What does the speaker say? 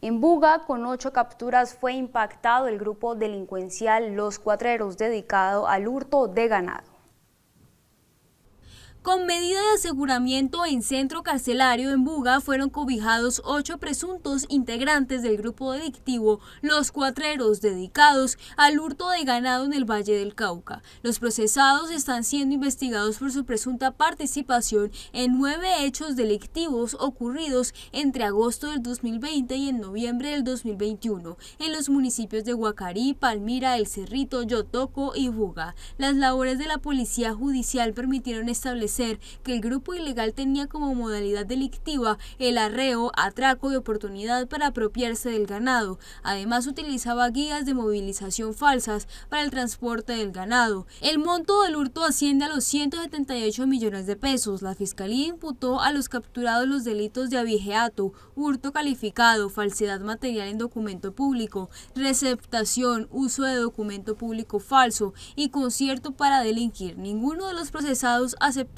En Buga, con ocho capturas, fue impactado el grupo delincuencial Los Cuatreros, dedicado al hurto de ganado. Con medida de aseguramiento en centro carcelario en Buga fueron cobijados ocho presuntos integrantes del grupo delictivo Los Cuatreros, dedicados al hurto de ganado en el Valle del Cauca. Los procesados están siendo investigados por su presunta participación en nueve hechos delictivos ocurridos entre agosto del 2020 y en noviembre del 2021 en los municipios de Guacarí, Palmira, El Cerrito, Yotoco y Buga. Las labores de la Policía Judicial permitieron establecer que el grupo ilegal tenía como modalidad delictiva el arreo, atraco y oportunidad para apropiarse del ganado. Además utilizaba guías de movilización falsas para el transporte del ganado. El monto del hurto asciende a los 178 millones de pesos. La Fiscalía imputó a los capturados los delitos de abigeato, hurto calificado, falsedad material en documento público, receptación, uso de documento público falso y concierto para delinquir. Ninguno de los procesados aceptó